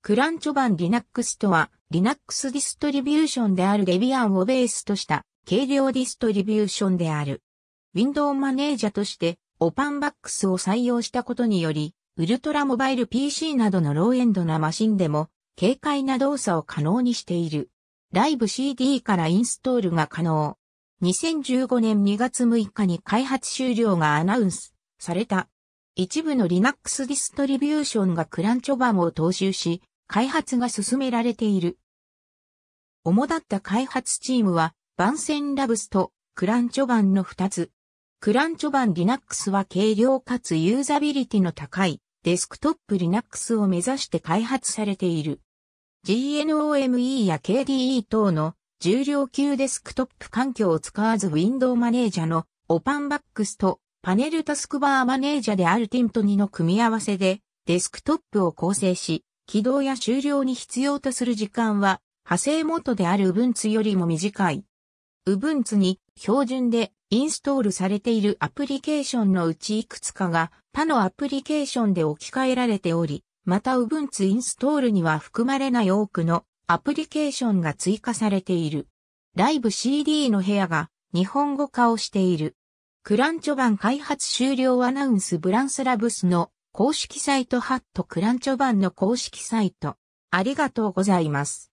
クランチョ版 Linux とは、Linux ディストリビューションである d e ア i a n をベースとした軽量ディストリビューションである。Window マネージャとして o p e n b クスを採用したことにより、ウルトラモバイル PC などのローエンドなマシンでも、軽快な動作を可能にしている。ライブ CD からインストールが可能。2015年2月6日に開発終了がアナウンスされた。一部の Linux ディストリビューションがクランチョバムを踏襲し、開発が進められている。主だった開発チームは、バンセンラブスとクランチョバンの2つ。クランチョバン Linux は軽量かつユーザビリティの高いデスクトップ Linux を目指して開発されている。GNOME や KDE 等の重量級デスクトップ環境を使わず Window マネージャのオパンバックスとパネルタスクバーマネージャであるティント2の組み合わせでデスクトップを構成し、起動や終了に必要とする時間は派生元である Ubuntu よりも短い。Ubuntu に標準でインストールされているアプリケーションのうちいくつかが他のアプリケーションで置き換えられており、また Ubuntu インストールには含まれない多くのアプリケーションが追加されている。ライブ CD の部屋が日本語化をしている。クランチョ版開発終了アナウンスブランスラブスの公式サイトハットクランチョ版の公式サイト。ありがとうございます。